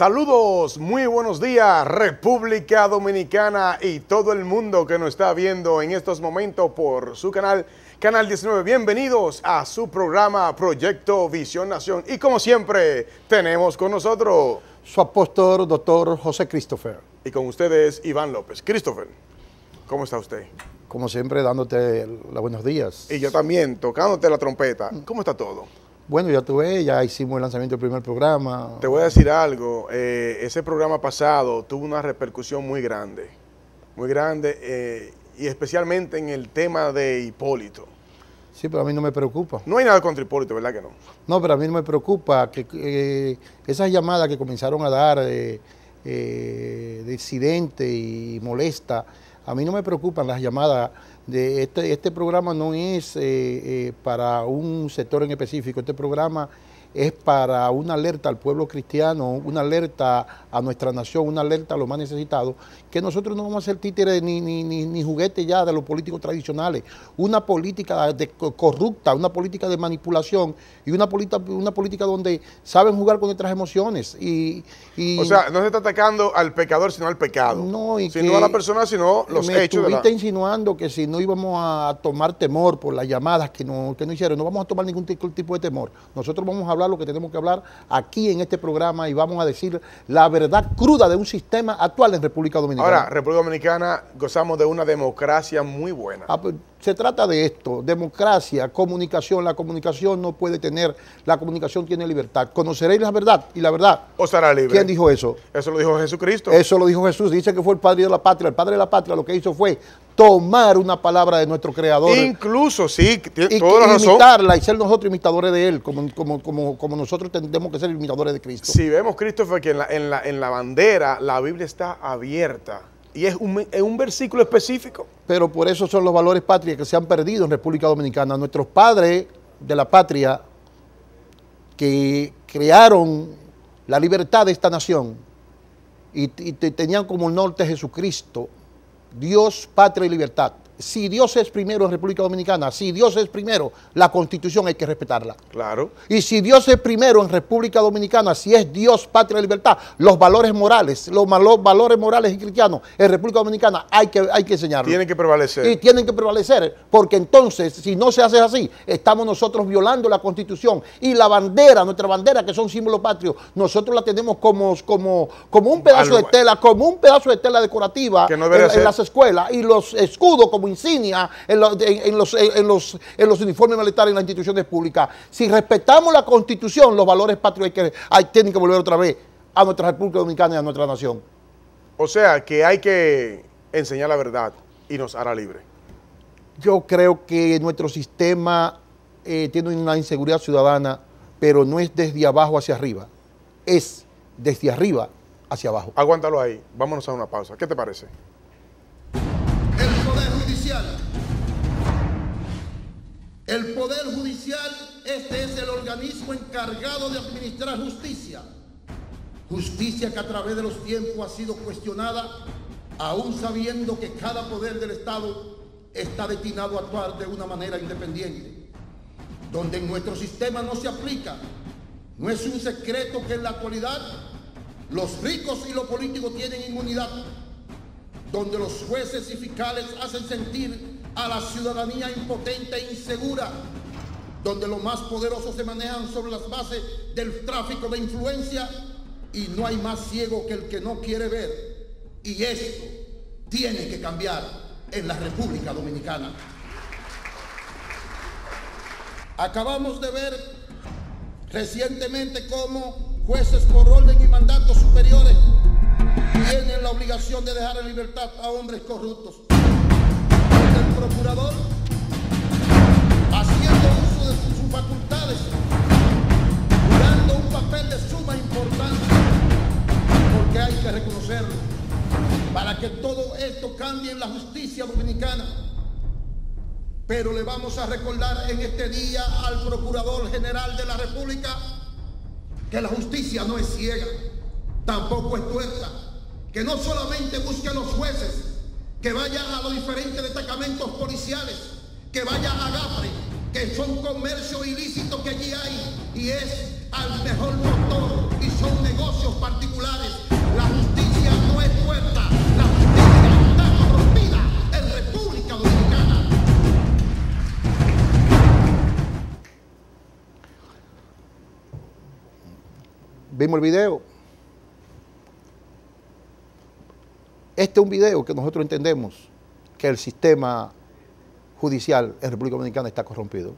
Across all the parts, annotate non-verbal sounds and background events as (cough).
Saludos, muy buenos días República Dominicana y todo el mundo que nos está viendo en estos momentos por su canal, Canal 19. Bienvenidos a su programa Proyecto Visión Nación y como siempre tenemos con nosotros su apóstol, doctor José Christopher. Y con ustedes Iván López. Christopher, ¿cómo está usted? Como siempre, dándote los buenos días. Y yo también, tocándote la trompeta. ¿Cómo está todo? Bueno, ya tuve, ya hicimos el lanzamiento del primer programa. Te voy a decir algo, eh, ese programa pasado tuvo una repercusión muy grande, muy grande, eh, y especialmente en el tema de Hipólito. Sí, pero a mí no me preocupa. No hay nada contra Hipólito, ¿verdad que no? No, pero a mí no me preocupa que eh, esas llamadas que comenzaron a dar de incidente y molesta, a mí no me preocupan las llamadas. De este, este programa no es eh, eh, para un sector en específico, este programa es para una alerta al pueblo cristiano, una alerta a nuestra nación, una alerta a los más necesitados, que nosotros no vamos a ser títeres ni, ni, ni, juguetes ya de los políticos tradicionales. Una política de corrupta, una política de manipulación y una, política, una política donde saben jugar con nuestras emociones. Y, o sea, no se está atacando al pecador, sino al pecado. No, y no a la persona, sino los hechos. Estuviste de la... insinuando que si no íbamos a tomar temor por las llamadas que nos que no hicieron, no vamos a tomar ningún tipo de temor. Nosotros vamos a hablar lo que tenemos que hablar aquí en este programa y vamos a decir la verdad cruda de un sistema actual en República Dominicana. Ahora, República Dominicana gozamos de una democracia muy buena. Ah, pues, se trata de esto, democracia, comunicación. La comunicación no puede tener, la comunicación tiene libertad. Conoceréis la verdad y la verdad. Os hará libre. ¿Quién dijo eso? Eso lo dijo Jesucristo. Eso lo dijo Jesús. Dice que fue el Padre de la Patria. El Padre de la Patria lo que hizo fue tomar una palabra de nuestro Creador. Incluso, sí, tiene toda la imitarla y ser nosotros imitadores de Él, como, como, como, nosotros tenemos que ser imitadores de Cristo. Si vemos, fue que la, en la, en la bandera la Biblia está abierta y es un, es un, versículo específico. Pero por eso son los valores patrias que se han perdido en República Dominicana. Nuestros padres de la patria que crearon la libertad de esta nación y, y tenían como norte Jesucristo, Dios, patria y libertad si Dios es primero en República Dominicana, si Dios es primero, la constitución hay que respetarla. Claro. Y si Dios es primero en República Dominicana, si es Dios, patria, y libertad, los valores morales, los, valores morales y cristianos en República Dominicana hay que, hay que enseñarlos. Tienen que prevalecer. Y tienen que prevalecer, porque entonces, si no se hace así, estamos nosotros violando la constitución y la bandera, nuestra bandera, que son símbolos patrios, nosotros la tenemos como, como, como un pedazo de tela, como un pedazo de tela decorativa en, en las escuelas y los escudos como insignia en, los, uniformes militares en las instituciones públicas. Si respetamos la constitución, los valores patrios hay que, tienen que volver otra vez a nuestra República Dominicana y a nuestra nación. O sea que hay que enseñar la verdad y nos hará libre. Yo creo que nuestro sistema eh, tiene una inseguridad ciudadana, pero no es desde abajo hacia arriba, es desde arriba hacia abajo. Aguántalo ahí, vámonos a una pausa. ¿Qué te parece? El poder judicial, este es el organismo encargado de administrar justicia. Justicia que a través de los tiempos ha sido cuestionada, aún sabiendo que cada poder del Estado está destinado a actuar de una manera independiente. Donde en nuestro sistema no se aplica, no es un secreto que en la actualidad los ricos y los políticos tienen inmunidad donde los jueces y fiscales hacen sentir a la ciudadanía impotente e insegura, donde los más poderosos se manejan sobre las bases del tráfico de influencia y no hay más ciego que el que no quiere ver. Y esto tiene que cambiar en la República Dominicana. Acabamos de ver recientemente cómo jueces por orden y mandatos superiores tienen la obligación de dejar en libertad a hombres corruptos. El procurador, haciendo uso de sus facultades, jugando un papel de suma importancia, porque hay que reconocerlo, para que todo esto cambie en la justicia dominicana. Pero le vamos a recordar en este día al Procurador General de la República que la justicia no es ciega, tampoco es tuerta que no solamente busque a los jueces, que vaya a los diferentes destacamentos policiales, que vaya a Gafre, que son comercio ilícito que allí hay y es al mejor doctor y son negocios particulares. La justicia no es puerta, la justicia está corrompida en República Dominicana. ¿Vimos el video? Este es un video que nosotros entendemos que el sistema judicial en República Dominicana está corrompido.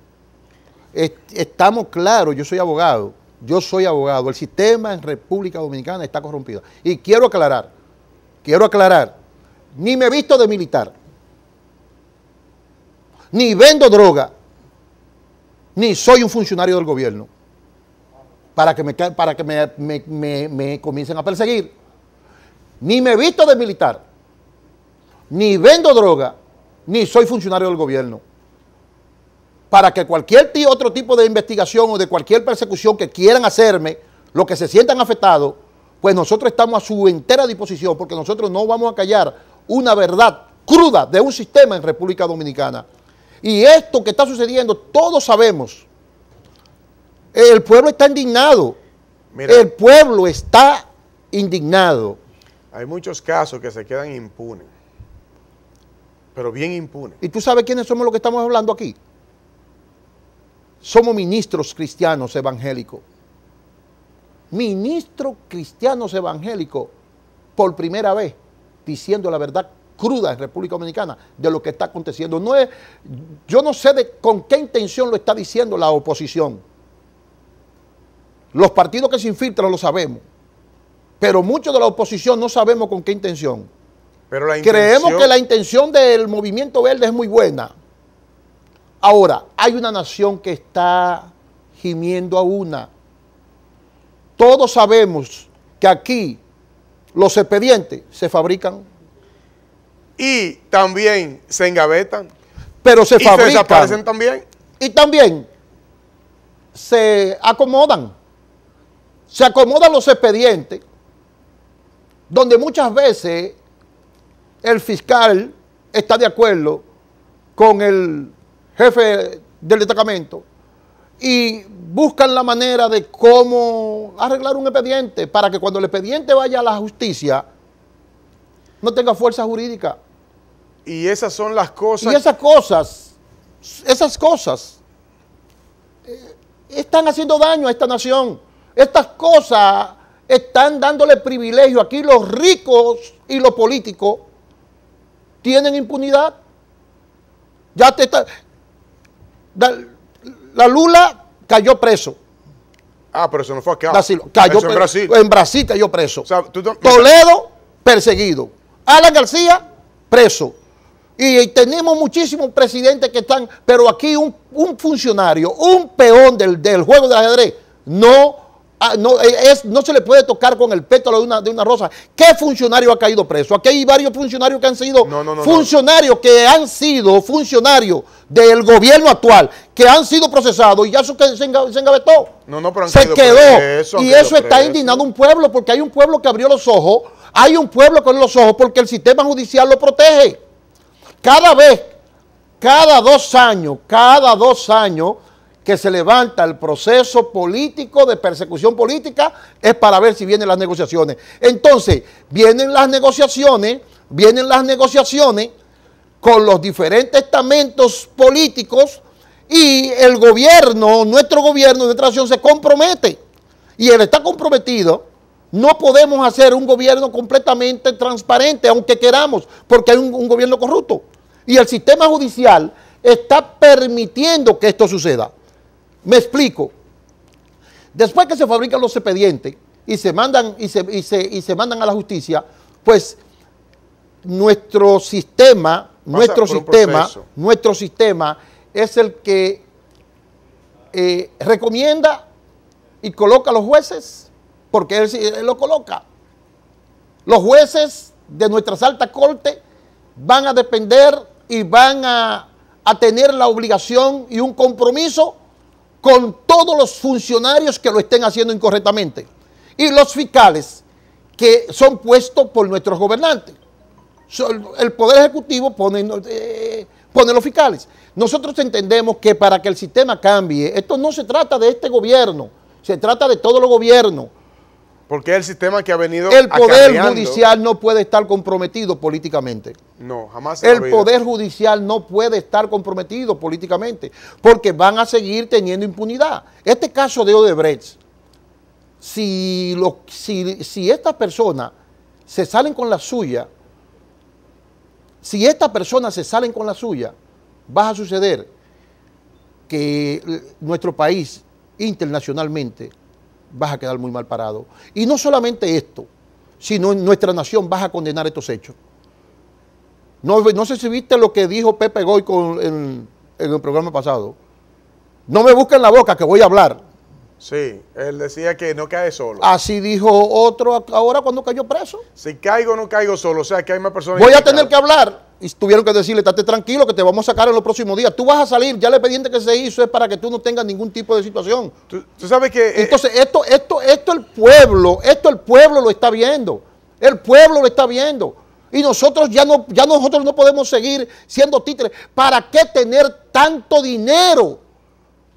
Estamos claros, yo soy abogado, yo soy abogado, el sistema en República Dominicana está corrompido. Y quiero aclarar, quiero aclarar, ni me he visto de militar, ni vendo droga, ni soy un funcionario del gobierno para que me, para que me comiencen a perseguir ni me visto de militar, ni vendo droga, ni soy funcionario del gobierno. Para que cualquier otro tipo de investigación o de cualquier persecución que quieran hacerme, los que se sientan afectados, pues nosotros estamos a su entera disposición, porque nosotros no vamos a callar una verdad cruda de un sistema en República Dominicana. Y esto que está sucediendo, todos sabemos. El pueblo está indignado. El pueblo está indignado. Hay muchos casos que se quedan impunes, pero bien impunes. ¿Y tú sabes quiénes somos los que estamos hablando aquí? Somos ministros cristianos evangélicos. Ministros cristianos evangélicos, por primera vez, diciendo la verdad cruda en República Dominicana de lo que está aconteciendo. No es, yo no sé con qué intención lo está diciendo la oposición. Los partidos que se infiltran lo sabemos. Pero muchos de la oposición no sabemos con qué intención. Pero Creemos que la intención del movimiento verde es muy buena. Ahora, hay una nación que está gimiendo a una. Todos sabemos que aquí los expedientes se fabrican. Y también se engavetan. Pero se y fabrican. Se desaparecen también. Y también se acomodan. Se acomodan los expedientes donde muchas veces el fiscal está de acuerdo con el jefe del destacamento y buscan la manera de cómo arreglar un expediente para que cuando el expediente vaya a la justicia no tenga fuerza jurídica. Y esas son las cosas... Y esas cosas, esas cosas eh, están haciendo daño a esta nación. Estas cosas están dándole privilegio. Aquí los ricos y los políticos tienen impunidad. Ya te está. La Lula cayó preso. Ah, pero eso no fue acá. Brasil, cayó en Brasil. En cayó preso. Toledo, perseguido. Alan García, preso. Y, tenemos muchísimos presidentes que están, pero aquí un, funcionario, un peón del, del juego de ajedrez, no Ah, no, eh, es, no se le puede tocar con el pétalo de una, rosa. ¿Qué funcionario ha caído preso? Aquí hay varios funcionarios que han sido funcionarios que han sido funcionarios del gobierno actual, que han sido procesados y ya se, engavetó. No, no, se quedó. y eso está indignando a un pueblo, porque hay un pueblo que abrió los ojos, hay un pueblo que abrió los ojos porque el sistema judicial lo protege. Cada vez cada dos años, cada dos años, que se levanta el proceso político de persecución política es para ver si vienen las negociaciones. Entonces, vienen las negociaciones, vienen las negociaciones con los diferentes estamentos políticos y el gobierno, nuestro gobierno, nuestra nación se compromete. Y él está comprometido. No podemos hacer un gobierno completamente transparente, aunque queramos, porque hay un gobierno corrupto. Y el sistema judicial está permitiendo que esto suceda. Me explico. Después que se fabrican los expedientes y se mandan, y se, y se, y se mandan a la justicia, pues nuestro sistema, nuestro sistema, nuestro sistema es el que eh, recomienda y coloca a los jueces, porque él, lo coloca. Los jueces de nuestras altas corte van a depender y van a, a tener la obligación y un compromiso con todos los funcionarios que lo estén haciendo incorrectamente y los fiscales que son puestos por nuestros gobernantes. El Poder Ejecutivo eh, pone, los fiscales. Nosotros entendemos que para que el sistema cambie, esto no se trata de este gobierno, se trata de todos los gobiernos. Porque el sistema que ha venido. El poder judicial no puede estar comprometido políticamente. No, jamás. El poder judicial no puede estar comprometido políticamente. Porque van a seguir teniendo impunidad. Este caso de Odebrecht, si, lo, si, si estas personas se salen con la suya, si estas personas se salen con la suya, va a suceder que nuestro país internacionalmente vas a quedar muy mal parado. Y no solamente esto, sino en nuestra nación vas a condenar estos hechos. No, no sé si viste lo que dijo Pepe Goy en, el programa pasado. No me busquen la boca que voy a hablar. Sí, él decía que no cae solo. Así dijo otro ahora cuando cayó preso. Si caigo, no caigo solo. O sea, que hay más personas. Voy a tener que hablar y tuvieron que decirle, estate tranquilo que te vamos a sacar en los próximos días. Tú vas a salir, ya el expediente que se hizo es para que tú no tengas ningún tipo de situación. Tú, sabes que... Eh, Entonces, esto, esto, esto el pueblo, esto el pueblo lo está viendo. El pueblo lo está viendo. Y nosotros ya no, ya nosotros no podemos seguir siendo títeres. ¿Para qué tener tanto dinero?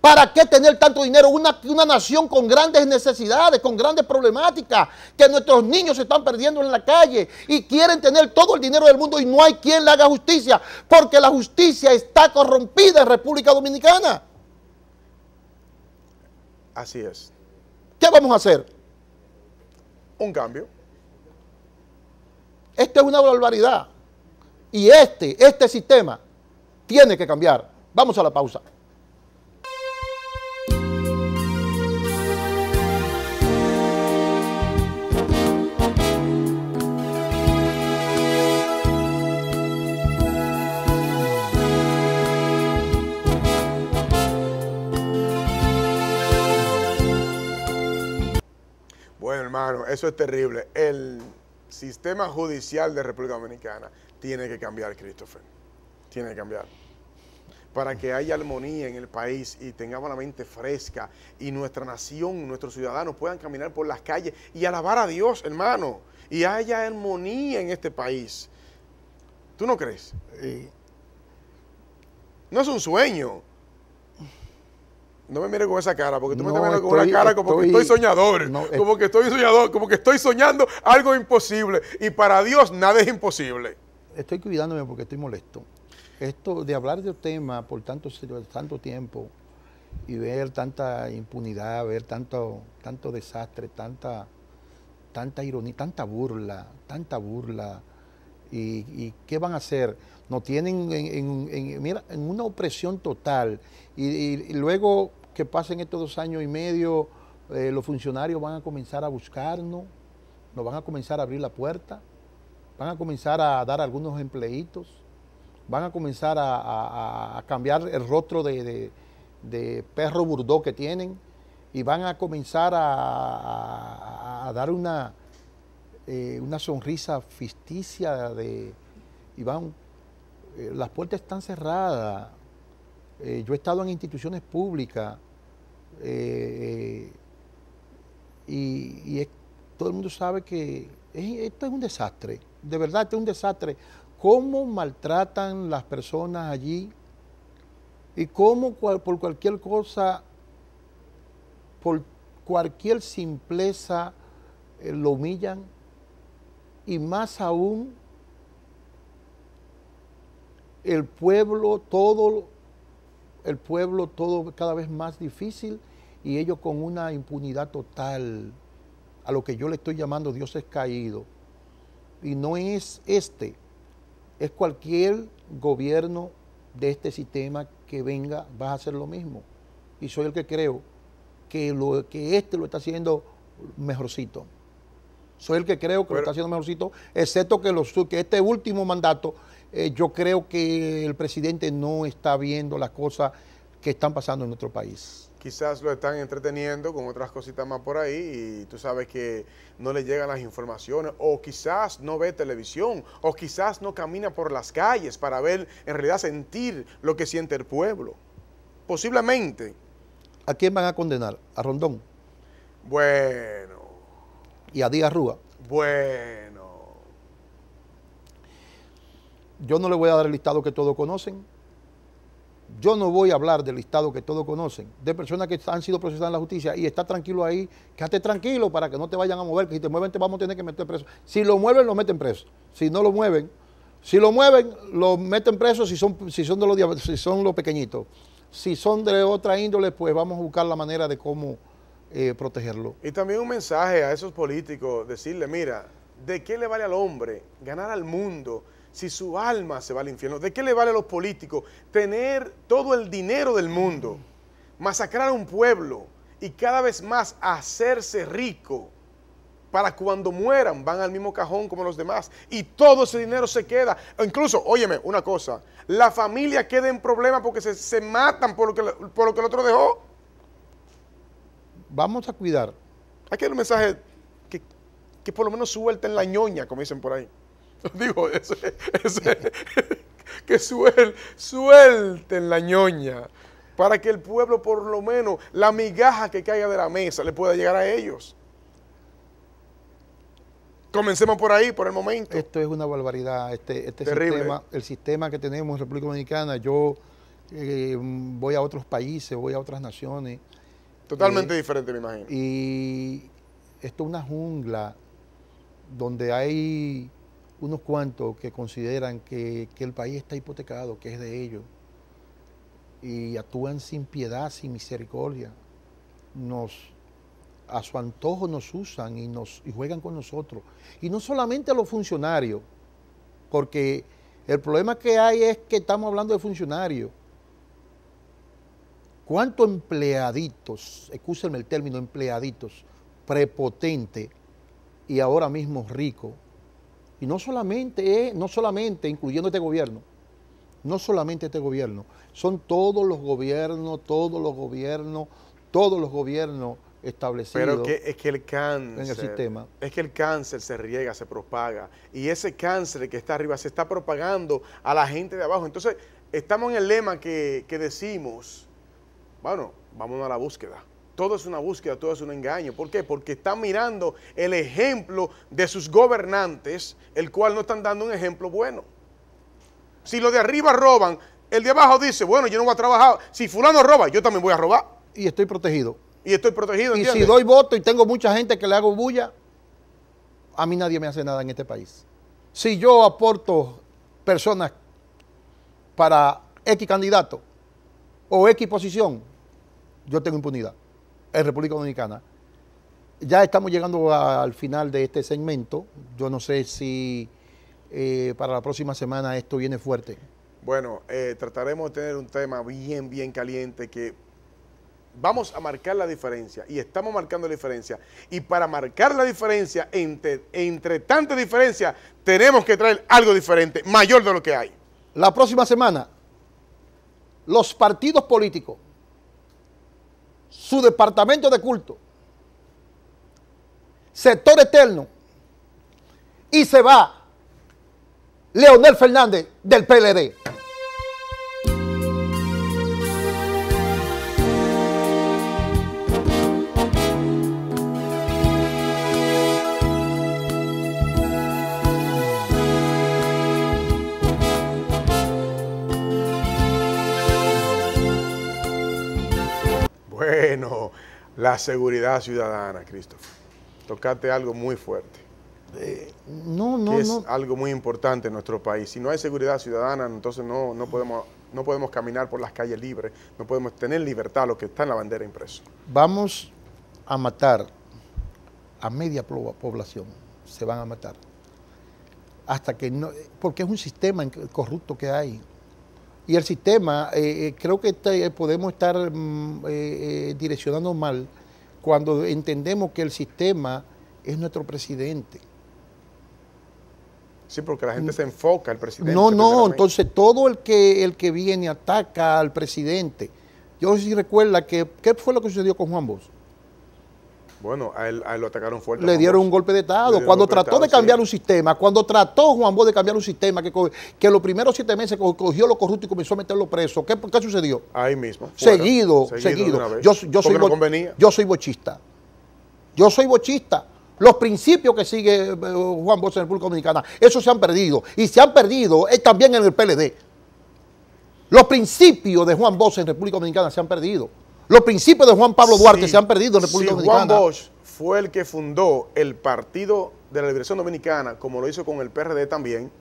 ¿Para qué tener tanto dinero? Una, nación con grandes necesidades, con grandes problemáticas, que nuestros niños se están perdiendo en la calle y quieren tener todo el dinero del mundo y no hay quien le haga justicia, porque la justicia está corrompida en República Dominicana. Así es. ¿Qué vamos a hacer? Un cambio. Esta es una barbaridad. Y este, este sistema tiene que cambiar. Vamos a la pausa. Hermano, eso es terrible. El sistema judicial de República Dominicana tiene que cambiar, Christopher. Tiene que cambiar. Para que haya armonía en el país y tengamos la mente fresca y nuestra nación, nuestros ciudadanos puedan caminar por las calles y alabar a Dios, hermano. Y haya armonía en este país. ¿Tú no crees? No es un sueño. No me mires con esa cara, porque tú me estás con una cara como que estoy soñador, como que estoy soñador, como que estoy soñando algo imposible. Y para Dios nada es imposible. Estoy cuidándome porque estoy molesto. Esto de hablar de un tema por tanto, tanto tiempo y ver tanta impunidad, ver tanto, tanto desastre, tanta, tanta ironía, tanta burla, tanta burla. y qué van a hacer? nos tienen en, una opresión total. Y, luego que pasen estos dos años y medio, eh, los funcionarios van a comenzar a buscarnos, nos van a comenzar a abrir la puerta, van a comenzar a dar algunos empleitos, van a comenzar a, cambiar el rostro de, perro burdó que tienen y van a comenzar a, dar una, eh, una sonrisa ficticia de... Y van, eh, las puertas están cerradas. Eh, yo he estado en instituciones públicas eh, y, todo el mundo sabe que esto es un desastre. De verdad, es un desastre. ¿Cómo maltratan las personas allí? Y cómo por cualquier cosa, por cualquier simpleza, lo humillan. Y más aún el pueblo, todo, el pueblo todo cada vez más difícil y ellos con una impunidad total a lo que yo le estoy llamando Dios es caído. Y no es este, es cualquier gobierno de este sistema que venga, va a hacer lo mismo. Y soy el que creo que, lo, que este lo está haciendo mejorcito. Soy el que creo que lo está haciendo mejorcito, excepto que, que este último mandato eh, yo creo que el presidente no está viendo las cosas que están pasando en nuestro país. Quizás lo están entreteniendo con otras cositas más por ahí y tú sabes que no le llegan las informaciones o quizás no ve televisión o quizás no camina por las calles para ver, en realidad sentir lo que siente el pueblo. Posiblemente. ¿A quién van a condenar? ¿A Rondón? Bueno. ¿Y a Díaz Rúa? Bueno. Yo no le voy a dar el listado que todos conocen. Yo no voy a hablar del listado que todos conocen, de personas que han sido procesadas en la justicia y está tranquilo ahí, quédate tranquilo para que no te vayan a mover, que si te mueven te vamos a tener que meter preso. Si lo mueven, lo meten preso. Si no lo mueven, si lo mueven, lo meten preso si son, si son de los si son los pequeñitos. Si son de otra índole, pues vamos a buscar la manera de cómo eh, protegerlo. Y también un mensaje a esos políticos, decirle, mira, ¿de qué le vale al hombre ganar al mundo? si su alma se va al infierno? ¿De qué le vale a los políticos tener todo el dinero del mundo, masacrar a un pueblo y cada vez más hacerse rico? Para cuando mueran van al mismo cajón como los demás y todo ese dinero se queda. Incluso, óyeme, una cosa, la familia queda en problemas porque se, matan por lo, que, por lo que el otro dejó. Vamos a cuidar. Aquí hay un mensaje que, que por lo menos suelten la ñoña, como dicen por ahí. (laughs) Digo, ese, (laughs) que suelten la ñoña para que el pueblo por lo menos la migaja que caiga de la mesa le pueda llegar a ellos. Comencemos por ahí, por el momento. Esto es una barbaridad. Este, este Terrible. el sistema que tenemos en República Dominicana, yo eh, voy a otros países, voy a otras naciones. Totalmente eh, diferente, me imagino. Y esto es una jungla donde hay unos cuantos que consideran que, el país está hipotecado, que es de ellos, y actúan sin piedad, sin misericordia, nos a su antojo nos usan y nos juegan con nosotros. Y no solamente a los funcionarios, porque el problema que hay es que estamos hablando de funcionarios. ¿Cuántos empleaditos, excúsenme el término, empleaditos, prepotente y ahora mismo rico, y no solamente, eh, no solamente incluyendo este gobierno, no solamente este gobierno, son todos los gobiernos, todos los gobiernos, todos los gobiernos establecidos. que, es que el cáncer. En el sistema. Es que el cáncer se riega, se propaga. Y ese cáncer que está arriba se está propagando a la gente de abajo. Entonces, estamos en el lema que, que decimos, bueno, vamos a la búsqueda todo es una búsqueda, todo es un engaño. ¿Por qué? Porque están mirando el ejemplo de sus gobernantes, el cual no están dando un ejemplo bueno. Si lo de arriba roban, el de abajo dice, bueno, yo no voy a trabajar. Si fulano roba, yo también voy a robar. Y estoy protegido. Y estoy protegido. Y si doy voto y tengo mucha gente que le hago bulla, a mí nadie me hace nada en este país. Si yo aporto personas para X candidato o X posición, yo tengo impunidad en República Dominicana. Ya estamos llegando al final de este segmento. Yo no sé si eh, para la próxima semana esto viene fuerte. Bueno, eh, trataremos de tener un tema bien, bien caliente que vamos a marcar la diferencia y estamos marcando la diferencia. Y para marcar la diferencia entre, entre diferencias, tenemos que traer algo diferente, mayor de lo que hay. La próxima semana, los partidos políticos su departamento de culto, sector eterno, y se va Leonel Fernández del PLD. la seguridad ciudadana, Christopher. tocate algo muy fuerte. Eh, no, no, que es algo muy importante en nuestro país. Si no hay seguridad ciudadana, entonces no, no, podemos, no podemos caminar por las calles libres, no podemos tener libertad, lo que está en la bandera impreso. Vamos a matar a media población, se van a matar. Hasta que no, porque es un sistema corrupto que hay y el sistema, eh, eh, creo que eh, podemos estar mm, direccionando mal cuando entendemos que el sistema es nuestro presidente. Sí, porque la gente mm. se enfoca al presidente. No, no, entonces todo el que, el que viene ataca al presidente. Yo si recuerda que, ¿qué fue lo que sucedió con Juan Bosch? Bueno, a él, lo atacaron fuerte. Le dieron un golpe de Estado. Cuando trató de, cambiar un sistema, cuando trató Juan Bosch de cambiar un sistema, que, que los primeros siete meses cogió lo corrupto y comenzó a meterlo preso, ¿qué, qué sucedió? Ahí mismo. seguido, seguido. Yo, soy bochista. Yo soy bochista. Los principios que sigue eh, Juan Bosch en República Dominicana, esos se han perdido. Y se han perdido eh, también en el PLD. Los principios de Juan Bosch en República Dominicana se han perdido. Los principios de Juan Pablo Duarte se han perdido en República Dominicana. Juan Bosch fue el que fundó el Partido de la Liberación Dominicana, como lo hizo con el PRD también,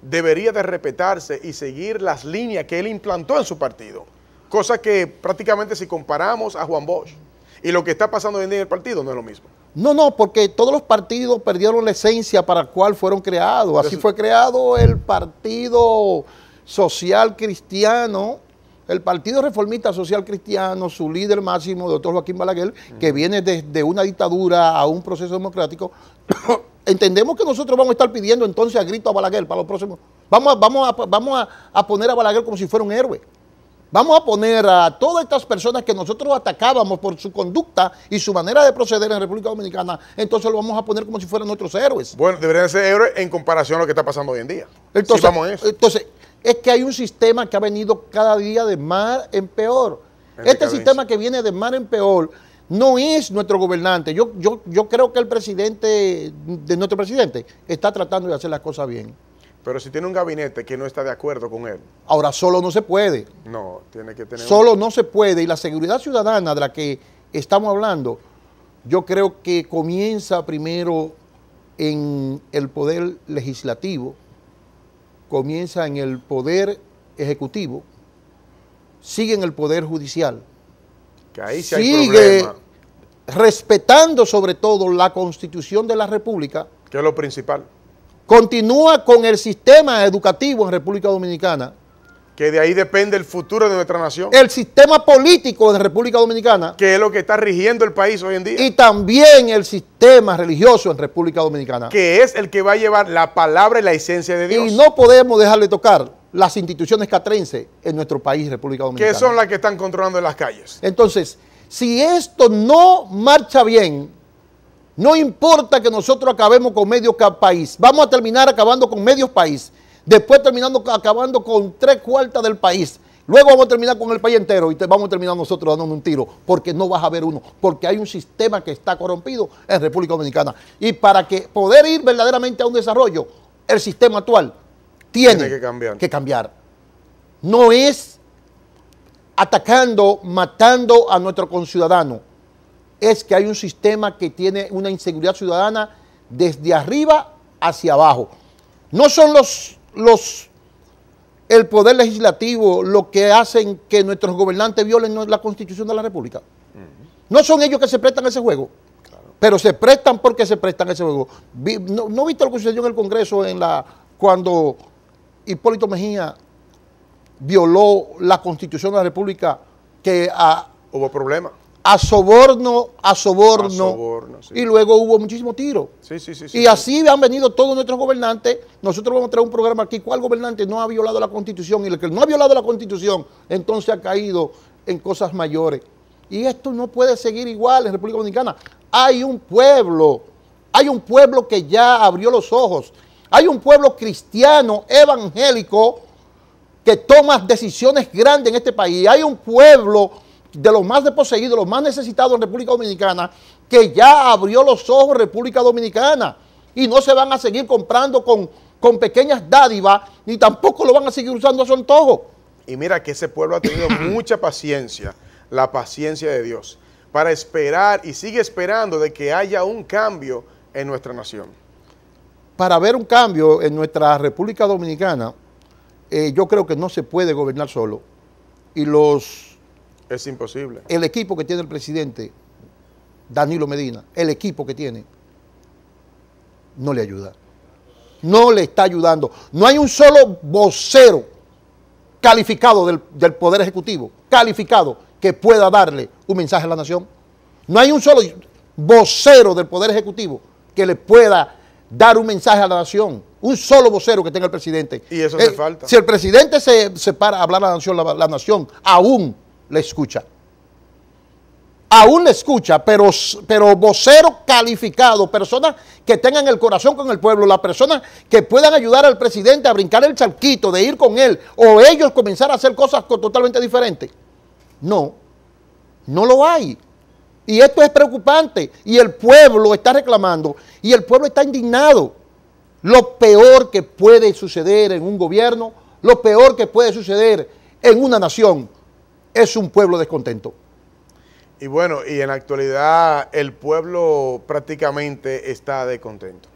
debería de respetarse y seguir las líneas que él implantó en su partido. Cosa que prácticamente si comparamos a Juan Bosch y lo que está pasando hoy en día en el partido no es lo mismo. No, no, porque todos los partidos perdieron la esencia para la cual fueron creados. Así fue creado el Partido Social Cristiano el Partido Reformista Social Cristiano, su líder máximo, doctor Joaquín Balaguer, que viene desde una dictadura a un proceso democrático, (coughs) entendemos que nosotros vamos a estar pidiendo entonces a grito a Balaguer para los próximos. Vamos, a, vamos, vamos a, poner a Balaguer como si fuera un héroe. Vamos a poner a todas estas personas que nosotros atacábamos por su conducta y su manera de proceder en República Dominicana, entonces lo vamos a poner como si fueran nuestros héroes. Bueno, deberían ser héroes en comparación a lo que está pasando hoy en día. Entonces, entonces es que hay un sistema que ha venido cada día de mar en peor. este sistema que viene de mar en peor no es nuestro gobernante. Yo, yo, yo creo que el presidente, de nuestro presidente, está tratando de hacer las cosas bien. Pero si tiene un gabinete que no está de acuerdo con él. Ahora, solo no se puede. No, tiene que tener. Solo no se puede. Y la seguridad ciudadana de la que estamos hablando, yo creo que comienza primero en el poder legislativo, comienza en el poder ejecutivo, sigue en el poder judicial, sigue respetando sobre todo la constitución de la república. Que es lo principal. Continúa con el sistema educativo en República Dominicana, que de ahí depende el futuro de nuestra nación. El sistema político de República Dominicana. Que es lo que está rigiendo el país hoy en día. Y también el sistema religioso en República Dominicana. Que es el que va a llevar la palabra y la esencia de Dios. Y no podemos dejarle tocar las instituciones catrenses en nuestro país, República Dominicana. Que son las que están controlando las calles. Entonces, si esto no marcha bien, no importa que nosotros acabemos con medio país, vamos a terminar acabando con medio país. Después terminando, acabando con tres cuartas del país. Luego vamos a terminar con el país entero y vamos a terminar nosotros dándonos un tiro, porque no vas a ver uno, porque hay un sistema que está corrompido en República Dominicana. Y para que poder ir verdaderamente a un desarrollo, el sistema actual tiene, que cambiar. No es atacando, matando a nuestro conciudadano, es que hay un sistema que tiene una inseguridad ciudadana desde arriba hacia abajo. No son los los, el poder legislativo lo que hacen que nuestros gobernantes violen la constitución de la República. No son ellos que se prestan ese juego, pero se prestan porque se prestan ese juego. ¿No, viste lo que sucedió en el Congreso en la, cuando Hipólito Mejía violó la constitución de la República que Hubo problemas a soborno, a soborno, y luego hubo muchísimo tiro. y así han venido todos nuestros gobernantes. Nosotros vamos a traer un programa aquí, ¿cuál gobernante no ha violado la Constitución? Y el que no ha violado la Constitución, entonces ha caído en cosas mayores. Y esto no puede seguir igual en República Dominicana. Hay un pueblo, hay un pueblo que ya abrió los ojos. Hay un pueblo cristiano, evangélico, que toma decisiones grandes en este país. Hay un pueblo de los más desposeídos, los más necesitados en República Dominicana, que ya abrió los ojos República Dominicana y no se van a seguir comprando con, con pequeñas dádivas, ni tampoco lo van a seguir usando a su antojo. Y mira que ese pueblo ha tenido (clears throat) mucha paciencia, la paciencia de Dios, para esperar y sigue esperando de que haya un cambio en nuestra nación. Para ver un cambio en nuestra República Dominicana, eh, yo creo que no se puede gobernar solo. Y los es imposible. El equipo que tiene el presidente Danilo Medina, el equipo que tiene, no le ayuda. No le está ayudando. No hay un solo vocero calificado del, Poder Ejecutivo, calificado, que pueda darle un mensaje a la nación. No hay un solo vocero del Poder Ejecutivo que le pueda dar un mensaje a la nación. Un solo vocero que tenga el presidente. Y eso hace eh, falta. Si el presidente se, se para a hablar a la nación, la nación aún le escucha. Aún le escucha, pero, pero vocero calificado, personas que tengan el corazón con el pueblo, las personas que puedan ayudar al presidente a brincar el charquito, de ir con él, o ellos comenzar a hacer cosas totalmente diferentes. No, no lo hay. Y esto es preocupante. Y el pueblo está reclamando. Y el pueblo está indignado. Lo peor que puede suceder en un gobierno, lo peor que puede suceder en una nación es un pueblo descontento. Y bueno, y en la actualidad el pueblo prácticamente está descontento.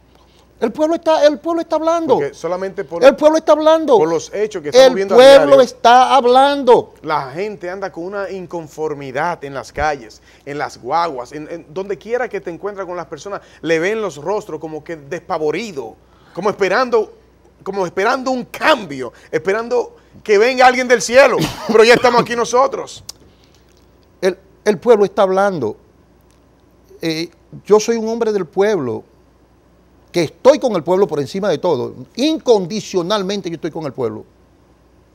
El pueblo está, el pueblo está hablando. Porque solamente por el pueblo está hablando. Por los hechos que estamos viendo. El pueblo está hablando. La gente anda con una inconformidad en las calles, en las guaguas, en, donde quiera que te encuentres con las personas, le ven los rostros como que despavorido, como esperando, como esperando un cambio, esperando que venga alguien del cielo, pero ya estamos aquí nosotros. El, pueblo está hablando. Eh, yo soy un hombre del pueblo, que estoy con el pueblo por encima de todo. Incondicionalmente yo estoy con el pueblo.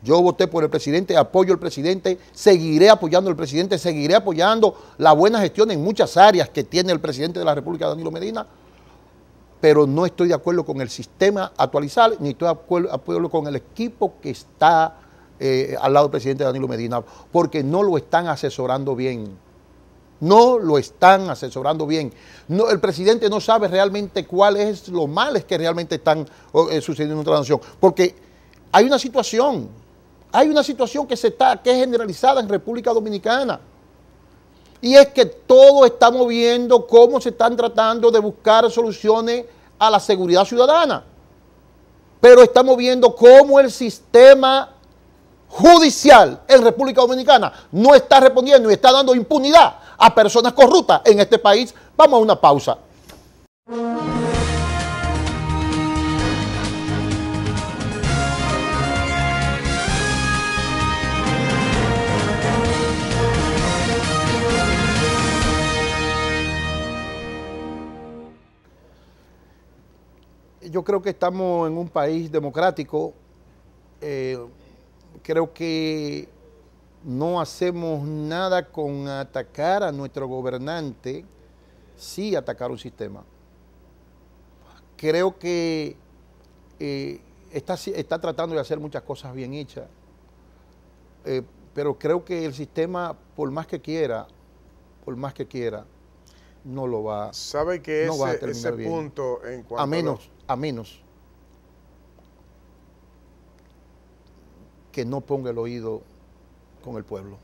Yo voté por el presidente, apoyo al presidente, seguiré apoyando al presidente, seguiré apoyando la buena gestión en muchas áreas que tiene el presidente de la República, Danilo Medina pero no estoy de acuerdo con el sistema actualizado, ni estoy de acuerdo, con el equipo que está eh, al lado del presidente Danilo Medina, porque no lo están asesorando bien. No lo están asesorando bien. el presidente no sabe realmente cuáles son los males que realmente están eh, sucediendo en nuestra nación, porque hay una situación, hay una situación que, se está, que es generalizada en República Dominicana. Y es que todos estamos viendo cómo se están tratando de buscar soluciones a la seguridad ciudadana. Pero estamos viendo cómo el sistema judicial en República Dominicana no está respondiendo y está dando impunidad a personas corruptas en este país. Vamos a una pausa. yo creo que estamos en un país democrático. Eh, creo que no hacemos nada con atacar a nuestro gobernante, sí atacar un sistema. Creo que eh, está, tratando de hacer muchas cosas bien hechas, eh, pero creo que el sistema, por más que quiera, por más que quiera, no lo va, ¿Sabe que no ese, va a ese punto en cuanto a menos a menos que no ponga el oído con el pueblo.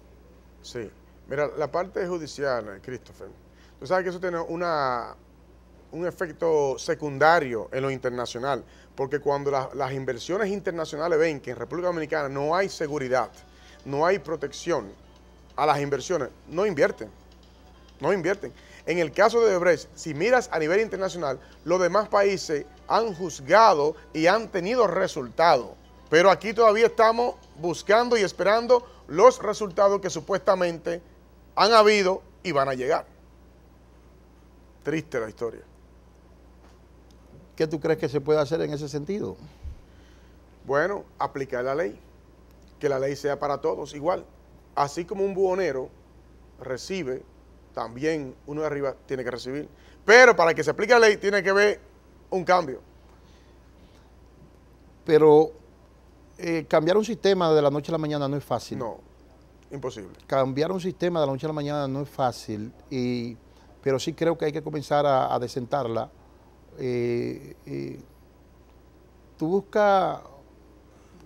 Sí. Mira, la parte judicial, Christopher, tú sabes que eso tiene una, un efecto secundario en lo internacional, porque cuando las inversiones internacionales ven que en República Dominicana no hay seguridad, no hay protección a las inversiones, no invierten, no invierten. En el caso de Odebrecht, si miras a nivel internacional, los demás países han juzgado y han tenido resultados. Pero aquí todavía estamos buscando y esperando los resultados que supuestamente han habido y van a llegar. Triste la historia. ¿Qué tú crees que se puede hacer en ese sentido? Bueno, aplicar la ley. Que la ley sea para todos igual. Así como un buhonero recibe también uno de arriba tiene que recibir. Pero para que se aplique la ley tiene que haber un cambio. Pero eh, cambiar un sistema de la noche a la mañana no es fácil. No, imposible. Cambiar un sistema de la noche a la mañana no es fácil, pero sí creo que hay que comenzar a, a desentarla. Eh, eh, tú buscas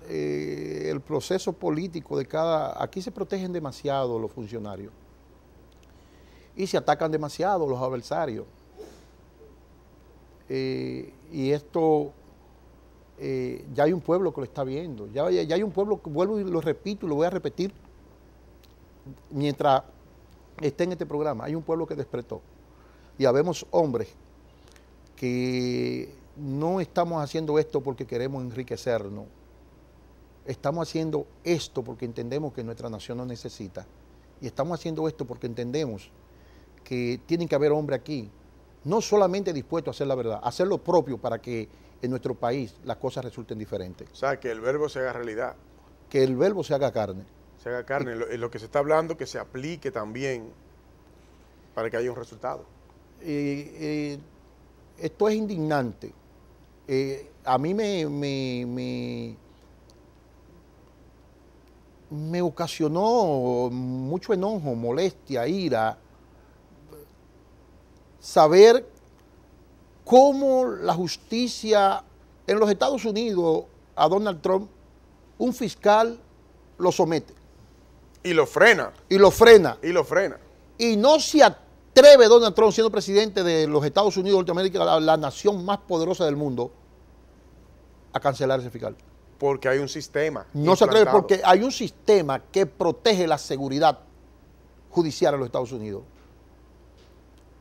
el proceso político de cada... Aquí se protegen demasiado los funcionarios y se atacan demasiado los adversarios. Eh, y esto eh, ya hay un pueblo que lo está viendo, ya, ya, hay un pueblo que vuelvo y lo repito y lo voy a repetir mientras esté en este programa, hay un pueblo que despertó y habemos hombres que no estamos haciendo esto porque queremos enriquecernos, estamos haciendo esto porque entendemos que nuestra nación nos necesita y estamos haciendo esto porque entendemos que tienen que haber hombre aquí, no solamente dispuesto a hacer la verdad, a hacer lo propio para que en nuestro país las cosas resulten diferentes. O sea, que el verbo se haga realidad. Que el verbo se haga carne. Se haga carne, lo, que se está hablando que se aplique también para que haya un resultado. Eh, eh, esto es indignante. Eh, a mí me, me, me, me ocasionó mucho enojo, molestia, ira saber cómo la justicia en los Estados Unidos a Donald Trump, un fiscal lo somete. Y lo frena. Y lo frena. Y lo frena. Y no se atreve Donald Trump, siendo presidente de los Estados Unidos de Norteamérica, la, nación más poderosa del mundo, a cancelar ese fiscal. Porque hay un sistema. No se atreve porque hay un sistema que protege la seguridad judicial en los Estados Unidos.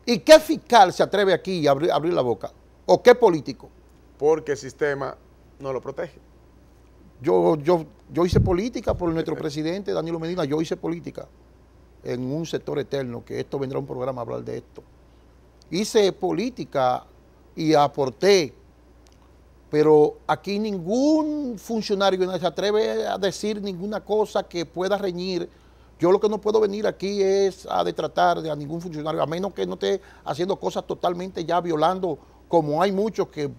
¿Y qué fiscal se atreve aquí a abrir, la boca? ¿O qué político? Porque el sistema no lo protege. Yo, yo, yo hice política por nuestro eh, eh. presidente Danilo Medina, yo hice política en un sector eterno, que esto vendrá un programa a hablar de esto. Hice política y aporté, pero aquí ningún funcionario se atreve a decir ninguna cosa que pueda reñir yo lo que no puedo venir aquí es a tratar de a ningún funcionario, a menos que no esté haciendo cosas totalmente ya violando, como hay muchos que,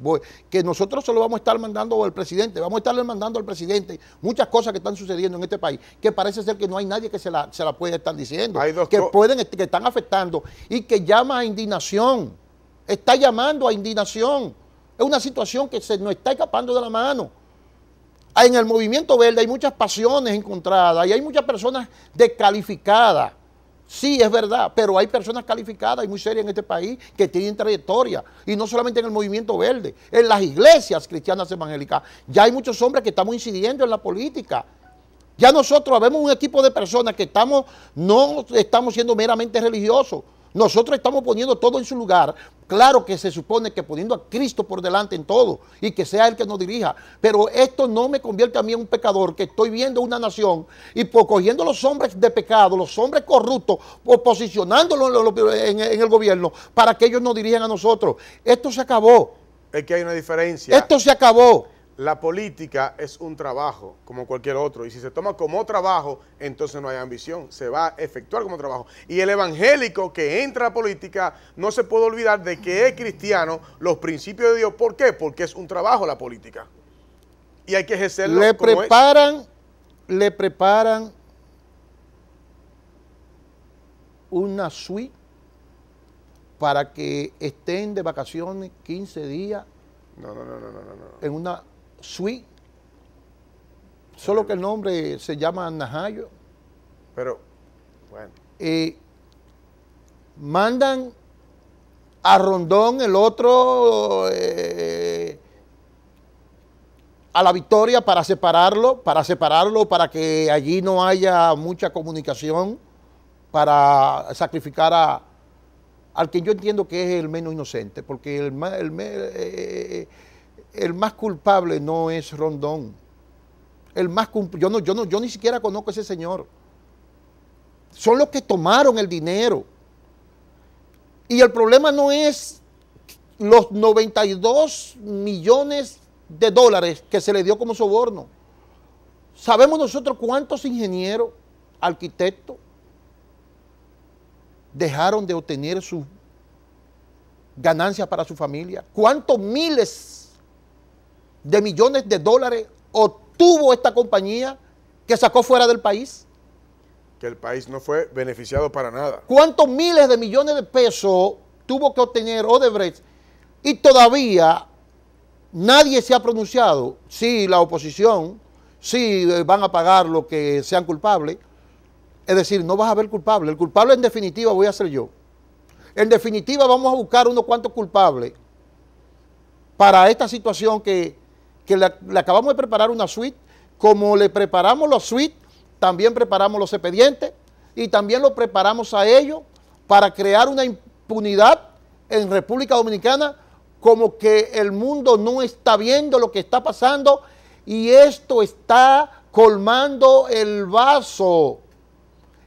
que nosotros solo vamos a estar mandando al presidente, vamos a estarle mandando al presidente muchas cosas que están sucediendo en este país, que parece ser que no hay nadie que se la, se la pueda estar diciendo, que, pueden, que están afectando y que llama a indignación, está llamando a indignación. Es una situación que se nos está escapando de la mano en el movimiento verde hay muchas pasiones encontradas y hay muchas personas descalificadas. Sí, es verdad, pero hay personas calificadas y muy serias en este país que tienen trayectoria. Y no solamente en el movimiento verde, en las iglesias cristianas evangélicas. Ya hay muchos hombres que estamos incidiendo en la política. Ya nosotros vemos un equipo de personas que estamos, no estamos siendo meramente religiosos, nosotros estamos poniendo todo en su lugar. Claro que se supone que poniendo a Cristo por delante en todo y que sea Él que nos dirija. Pero esto no me convierte a mí en un pecador, que estoy viendo una nación y por cogiendo los hombres de pecado, los hombres corruptos, posicionándolos en el gobierno para que ellos nos dirijan a nosotros. Esto se acabó. Es que hay una diferencia. Esto se acabó la política es un trabajo como cualquier otro y si se toma como trabajo, entonces no hay ambición, se va a efectuar como trabajo. Y el evangélico que entra a política no se puede olvidar de que es cristiano los principios de Dios. ¿Por qué? Porque es un trabajo la política. Y hay que ejercerlo. Le como preparan, le preparan una suite para que estén de vacaciones 15 días no, no, no, no, no, no. En una Sui, Solo que el nombre se llama Najayo. Pero, bueno. mandan a Rondón, el otro, eh, a la victoria para separarlo, para separarlo, para que allí no haya mucha comunicación, para sacrificar a, al que yo entiendo que es el menos inocente, porque el, el, eh, el más culpable no es Rondón. El más yo no, yo no, yo ni siquiera conozco a ese señor. Son los que tomaron el dinero. Y el problema no es los 92 millones de dólares que se le dio como soborno. Sabemos nosotros cuántos ingenieros, arquitectos, dejaron de obtener sus ganancias para su familia. ¿Cuántos miles de millones de dólares obtuvo esta compañía que sacó fuera del país? Que el país no fue beneficiado para nada. ¿Cuántos miles de millones de pesos tuvo que obtener Odebrecht? Y todavía nadie se ha pronunciado. si la oposición, si eh, van a pagar lo que sean culpables. Es decir, no vas a ver culpable. El culpable en definitiva voy a ser yo. En definitiva vamos a buscar unos cuantos culpables para esta situación que que le, acabamos de preparar una suite, como le preparamos la suite, también preparamos los expedientes y también lo preparamos a ellos para crear una impunidad en República Dominicana como que el mundo no está viendo lo que está pasando y esto está colmando el vaso.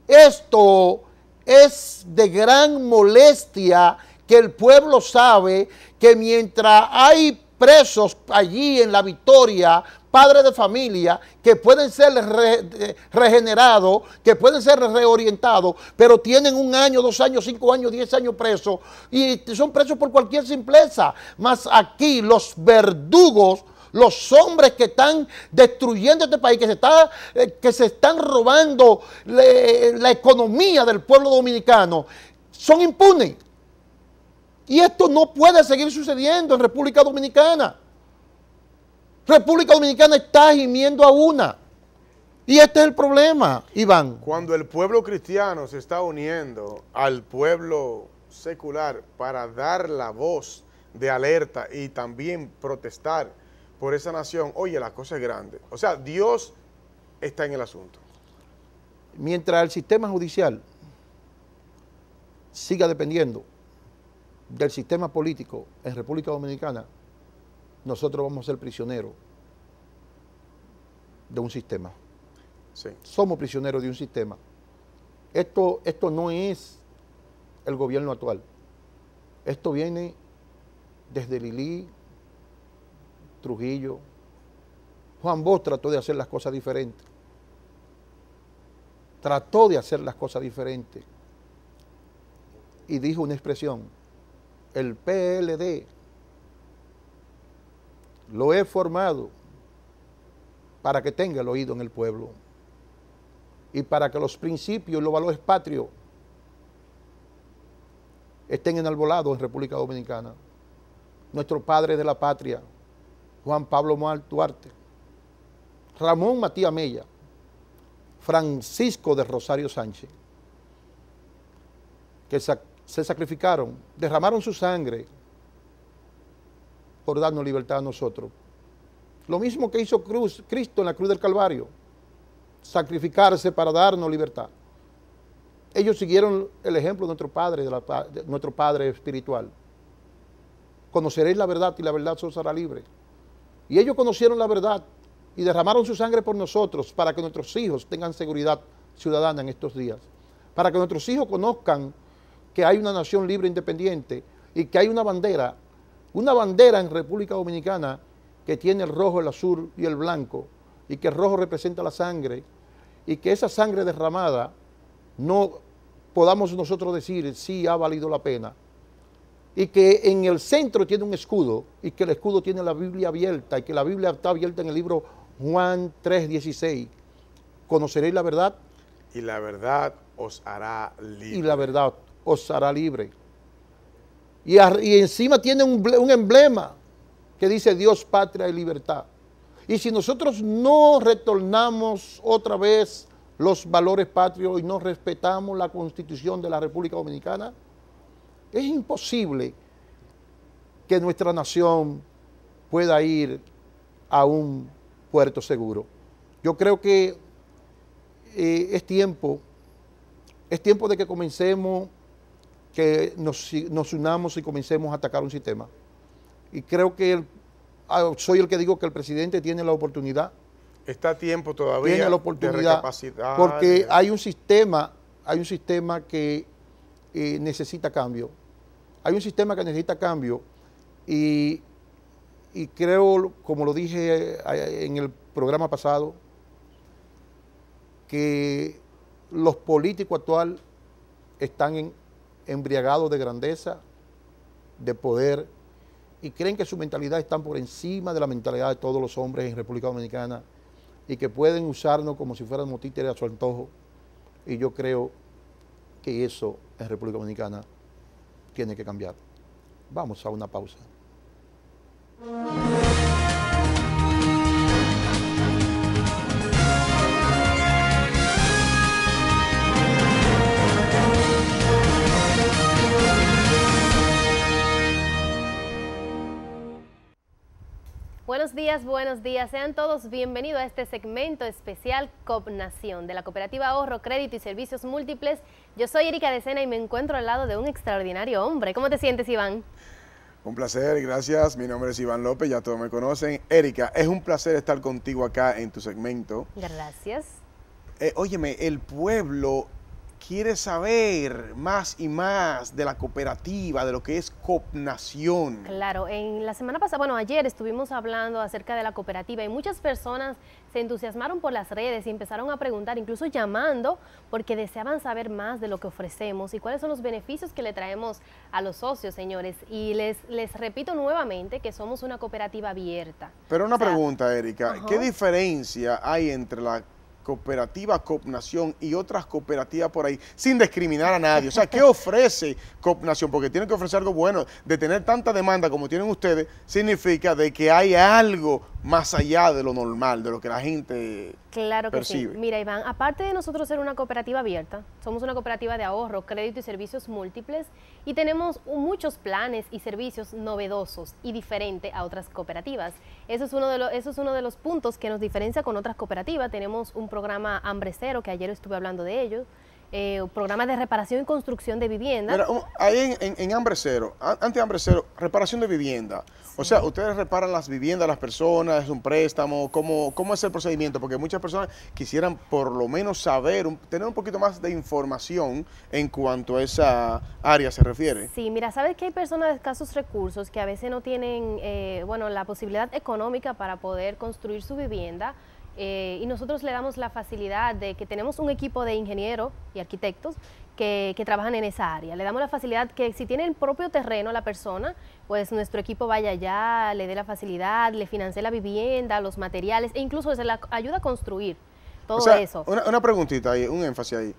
Esto es de gran molestia que el pueblo sabe que mientras hay presos allí en la victoria, padres de familia, que pueden ser eh, regenerados, que pueden ser reorientados, pero tienen un año, dos años, cinco años, diez años presos, y son presos por cualquier simpleza. más aquí los verdugos los hombres que están destruyendo este país, que se, está, eh, que se están robando la economía del pueblo dominicano, son impunes. Y esto no puede seguir sucediendo en República Dominicana. República Dominicana está gimiendo a una. Y este es el problema, Iván. Cuando el pueblo cristiano se está uniendo al pueblo secular para dar la voz de alerta y también protestar por esa nación, oye, la cosa es grande. O sea, Dios está en el asunto. Mientras el sistema judicial siga dependiendo del sistema político en República Dominicana, nosotros vamos a ser prisioneros de un sistema. Somos prisioneros de un sistema. Esto, esto no es el gobierno actual. Esto viene desde Lili Trujillo. Juan Bosch trató de hacer las cosas diferentes. Trató de hacer las cosas diferentes. Y dijo una expresión, el PLD, lo he formado para que tenga el oído en el pueblo y para que los principios y los valores patrios estén enalbolados en República Dominicana. Nuestro padre de la patria, Juan Pablo Moal Tuarte Ramón Matías Mella, Francisco de Rosario Sánchez, que se sacrificaron, derramaron su sangre por darnos libertad a nosotros. Lo mismo que hizo Cristo en la cruz del Calvario, sacrificarse para darnos libertad. Ellos siguieron el ejemplo de nuestro Padre, nuestro Padre espiritual. Conoceréis la verdad y la verdad os hará libre. Y ellos conocieron la verdad y derramaron su sangre por nosotros para que nuestros hijos tengan seguridad ciudadana en estos días, para que nuestros hijos conozcan que hay una nación libre e independiente y que hay una bandera, una bandera en República Dominicana que tiene el rojo, el azul y el blanco, y que el rojo representa la sangre, y que esa sangre derramada no podamos nosotros decir si ha valido la pena, y que en el centro tiene un escudo, y que el escudo tiene la Biblia abierta, y que la Biblia está abierta en el libro Juan 3:16. Conoceréis la verdad. Y la verdad os hará libre. Y la verdad os hará libre. Y, encima tiene un, emblema que dice Dios, patria y libertad. Y si nosotros no retornamos otra vez los valores patrios y no respetamos la constitución de la República Dominicana, es imposible que nuestra nación pueda ir a un puerto seguro. Yo creo que eh, es tiempo, es tiempo de que comencemos que nos, unamos y comencemos a atacar un sistema. Y creo que ah, soy el que digo que el presidente tiene la oportunidad. Está a tiempo todavía. Tiene la oportunidad. porque hay un sistema, hay un sistema que eh, necesita cambio. Hay un sistema que necesita cambio. Y, creo, como lo dije eh, eh, en el programa pasado, que los políticos actual están en embriagados de grandeza, de poder, y creen que su mentalidad está por encima de la mentalidad de todos los hombres en República Dominicana y que pueden usarnos como si fuéramos títeres a su antojo. Y yo creo que eso en República Dominicana tiene que cambiar. Vamos a una pausa. Buenos días, buenos días. Sean todos bienvenidos a este segmento especial COPNACIÓN de la Cooperativa Ahorro, Crédito y Servicios Múltiples. Yo soy Erika Decena y me encuentro al lado de un extraordinario hombre. ¿Cómo te sientes, Iván? Un placer, gracias. Mi nombre es Iván López, ya todos me conocen. Erika, es un placer estar contigo acá en tu segmento. Gracias. Eh, óyeme, el pueblo quiere saber más y más de la cooperativa, de lo que es COPNación. Claro, en la semana pasada, bueno, ayer estuvimos hablando acerca de la cooperativa y muchas personas se entusiasmaron por las redes y empezaron a preguntar, incluso llamando, porque deseaban saber más de lo que ofrecemos y cuáles son los beneficios que le traemos a los socios, señores. Y les, les repito nuevamente que somos una cooperativa abierta. Pero una pregunta, Erika, ¿qué diferencia hay entre la Cooperativa Copnación y otras cooperativas por ahí, sin discriminar a nadie. O sea, ¿qué ofrece Copnación? Porque tiene que ofrecer algo bueno. De tener tanta demanda como tienen ustedes, significa de que hay algo más allá de lo normal, de lo que la gente Claro que sí. Mira, Iván, aparte de nosotros ser una cooperativa abierta, somos una cooperativa de ahorro, crédito y servicios múltiples y tenemos muchos planes y servicios novedosos y diferente a otras cooperativas. Eso es uno de, los eso es uno de los puntos que nos diferencia con otras cooperativas. Tenemos un programa Hambre Cero, que ayer estuve hablando de ello, eh, programas de reparación y construcción de vivienda. Mira, ahí en, Hambre Cero, ante Hambre Cero, reparación de vivienda. O sea, ustedes reparan las viviendas, las personas, es un préstamo, ¿cómo, ¿cómo es el procedimiento? Porque muchas personas quisieran por lo menos saber, tener un poquito más de información en cuanto a esa área se refiere. Sí, mira, sabes que hay personas de escasos recursos que a veces no tienen, eh, bueno, la posibilidad económica para poder construir su vivienda eh, y nosotros le damos la facilidad de que tenemos un equipo de ingenieros y arquitectos que, que, trabajan en esa área. Le damos la facilidad que si tiene el propio terreno la persona, pues nuestro equipo vaya allá, le dé la facilidad, le financie la vivienda, los materiales e incluso se la ayuda a construir todo eso. Una, preguntita ahí, un énfasis ahí.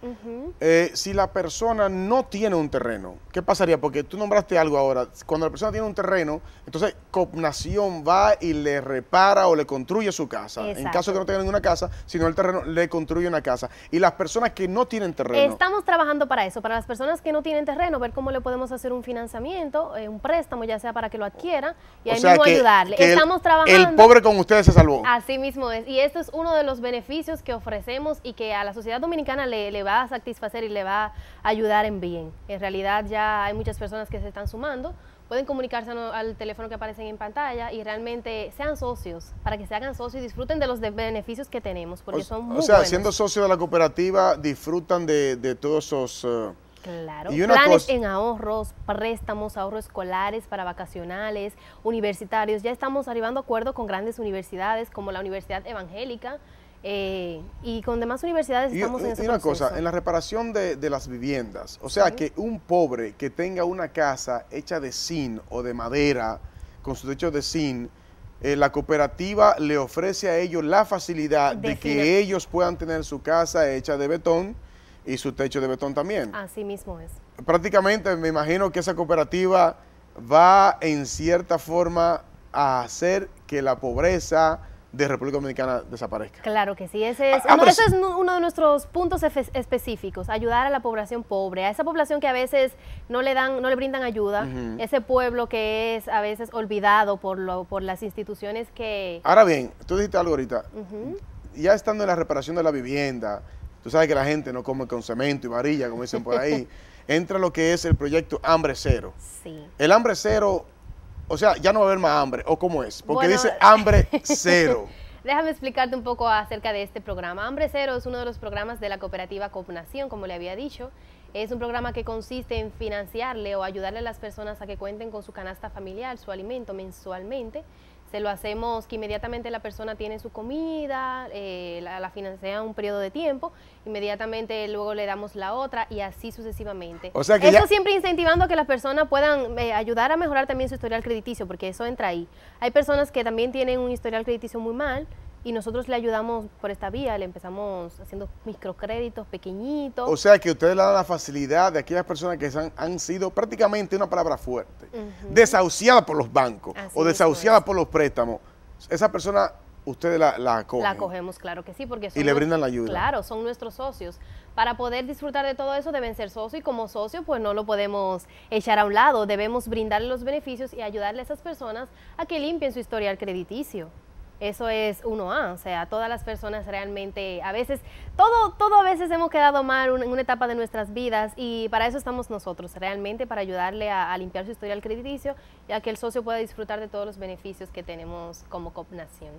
Eh, si la persona no tiene un terreno, ¿qué pasaría? Porque tú nombraste algo ahora. Cuando la persona tiene un terreno, entonces Copnación va y le repara o le construye su casa. En caso de que no tenga ninguna casa, sino el terreno, le construye una casa. Y las personas que no tienen terreno. Estamos trabajando para eso, para las personas que no tienen terreno, ver cómo le podemos hacer un financiamiento, eh, un préstamo, ya sea para que lo adquiera, y ahí mismo ayudarle. Estamos el, trabajando. El pobre con ustedes se salvó. Así mismo es. Y esto es uno de los beneficios que ofrecemos y que a la sociedad dominicana le, va a satisfacer y le va a ayudar en bien. En realidad ya hay muchas personas que se están sumando, pueden comunicarse al teléfono que aparecen en pantalla y realmente sean socios, para que se hagan socios y disfruten de los beneficios que tenemos, porque o, son muy O sea, siendo socios de la cooperativa, disfrutan de, todos esos... Eh, claro, planes en ahorros, préstamos, ahorros escolares para vacacionales, universitarios. Ya estamos arribando a acuerdos con grandes universidades como la Universidad Evangélica, eh, y con demás universidades estamos en ese Y una cosa, en la reparación de, las viviendas, o sea, que un pobre que tenga una casa hecha de zinc o de madera, con su techo de zinc, eh, la cooperativa le ofrece a ellos la facilidad de que ellos puedan tener su casa hecha de betón y su techo de betón también. Así mismo es. Prácticamente me imagino que esa cooperativa va en cierta forma a hacer que la pobreza de República Dominicana desaparezca. Claro que sí, ese es, ah, ah, uno, de nuestros puntos específicos, ayudar a la población pobre, a esa población que a veces no le dan, no le brindan ayuda, ese pueblo que es a veces olvidado por, lo, por las instituciones que... Ahora bien, tú dijiste algo ahorita, ya estando en la reparación de la vivienda, tú sabes que la gente no come con cemento y varilla, como dicen por ahí, (laughs) entra lo que es el proyecto Hambre Cero. Sí. El Hambre Cero o sea, ya no va a haber más hambre, ¿o cómo es? Porque dice (laughs) hambre cero. (laughs) Déjame explicarte un poco acerca de este programa. Hambre Cero es uno de los programas de la cooperativa Copnación, como le había dicho. Es un programa que consiste en financiarle o ayudarle a las personas a que cuenten con su canasta familiar, su alimento mensualmente se este, lo hacemos que inmediatamente la persona tiene su comida, eh, la, financia un periodo de tiempo, inmediatamente luego le damos la otra y así sucesivamente. eso siempre incentivando a que las personas puedan eh, ayudar a mejorar también su historial crediticio, porque eso entra ahí. Hay personas que también tienen un historial crediticio muy mal, y nosotros le ayudamos por esta vía, le empezamos haciendo microcréditos pequeñitos. O sea que ustedes le dan la facilidad de aquellas personas que han, sido prácticamente una palabra fuerte, desahuciada desahuciadas por los bancos o desahuciadas por los préstamos. Esa persona ustedes la, la acogen. La acogemos, claro que sí, porque Y le brindan la ayuda. Claro, son nuestros socios. Para poder disfrutar de todo eso deben ser socios y como socios pues no lo podemos echar a un lado, debemos brindarle los beneficios y ayudarle a esas personas a que limpien su historial crediticio. Eso es uno a o sea, todas las personas realmente, a veces, todo, todo a veces hemos quedado mal en una etapa de nuestras vidas y para eso estamos nosotros, realmente para ayudarle a, limpiar su historial crediticio y a que el socio pueda disfrutar de todos los beneficios que tenemos como COPNación.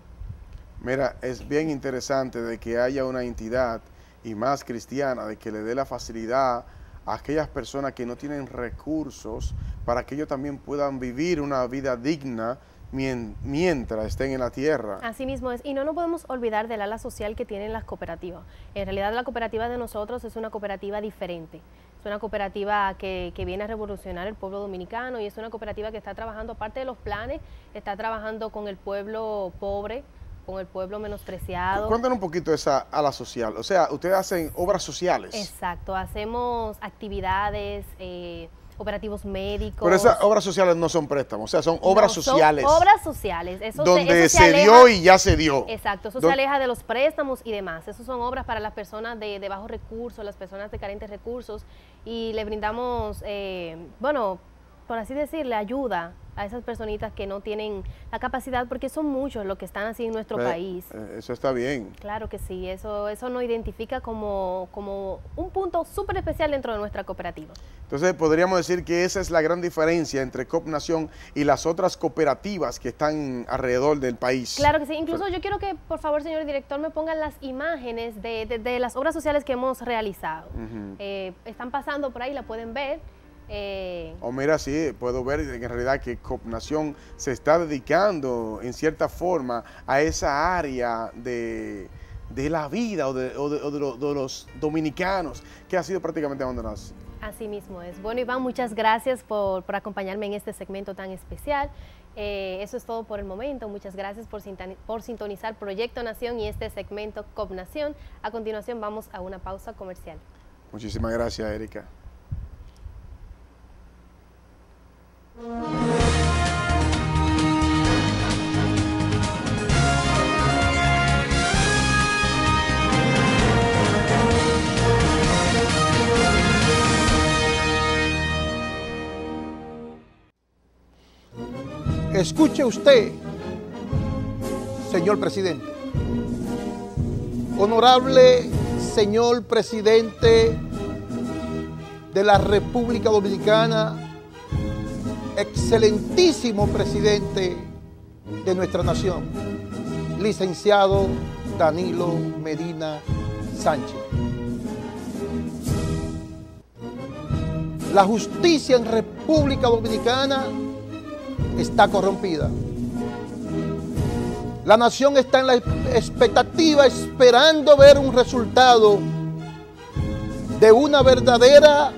Mira, es bien interesante de que haya una entidad y más cristiana de que le dé la facilidad a aquellas personas que no tienen recursos para que ellos también puedan vivir una vida digna mientras estén en la tierra. Así mismo es. Y no nos podemos olvidar del ala social que tienen las cooperativas. En realidad la cooperativa de nosotros es una cooperativa diferente. Es una cooperativa que, viene a revolucionar el pueblo dominicano y es una cooperativa que está trabajando, aparte de los planes, está trabajando con el pueblo pobre, con el pueblo menospreciado. Cuéntanos un poquito esa ala social. O sea, ustedes hacen obras sociales. Exacto, hacemos actividades. Eh, operativos médicos. Pero esas obras sociales no son préstamos, o sea, son obras sociales. obras sociales. Eso donde se, dio y ya se dio. Exacto, eso se aleja de los préstamos y demás. Eso son obras para las personas de, bajos recursos, las personas de carentes recursos y le brindamos, eh, bueno, por así decirle, ayuda a esas personitas que no tienen la capacidad, porque son muchos los que están así en nuestro país. Eh, eso está bien. Claro que sí, eso, eso nos identifica como, como un punto súper especial dentro de nuestra cooperativa. Entonces podríamos decir que esa es la gran diferencia entre COPNACIÓN y las otras cooperativas que están alrededor del país. Claro que sí, incluso yo quiero que por favor, señor director, me pongan las imágenes de, de, las obras sociales que hemos realizado. Eh, están pasando por ahí, la pueden ver. Eh, o mira, sí, puedo ver en realidad que Copnación se está dedicando en cierta forma a esa área de, la vida o, de, los dominicanos que ha sido prácticamente abandonado. Así mismo es. Bueno, Iván, muchas gracias por, acompañarme en este segmento tan especial. Eh, eso es todo por el momento. Muchas gracias por, por sintonizar Proyecto Nación y este segmento COPNación. A continuación vamos a una pausa comercial. Muchísimas gracias, Erika. Escuche usted, señor presidente. Honorable señor presidente de la República Dominicana, excelentísimo presidente de nuestra nación, licenciado Danilo Medina Sánchez. La justicia en República Dominicana está corrompida. La nación está en la expectativa esperando ver un resultado de una verdadera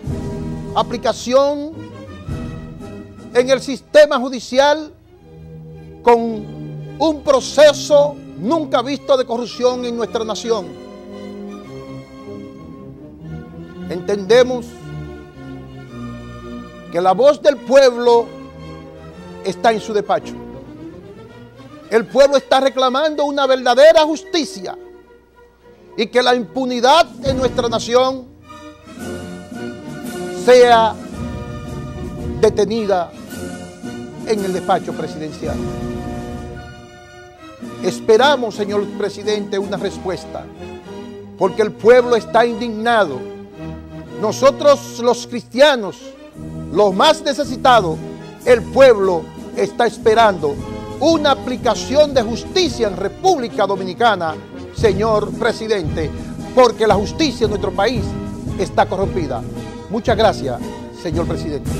aplicación en el sistema judicial con un proceso nunca visto de corrupción en nuestra nación. Entendemos que la voz del pueblo está en su despacho. El pueblo está reclamando una verdadera justicia y que la impunidad en nuestra nación sea detenida en el despacho presidencial. Esperamos, señor presidente, una respuesta, porque el pueblo está indignado. Nosotros los cristianos, los más necesitados, el pueblo está esperando una aplicación de justicia en República Dominicana, señor presidente, porque la justicia en nuestro país está corrompida. Muchas gracias, señor presidente.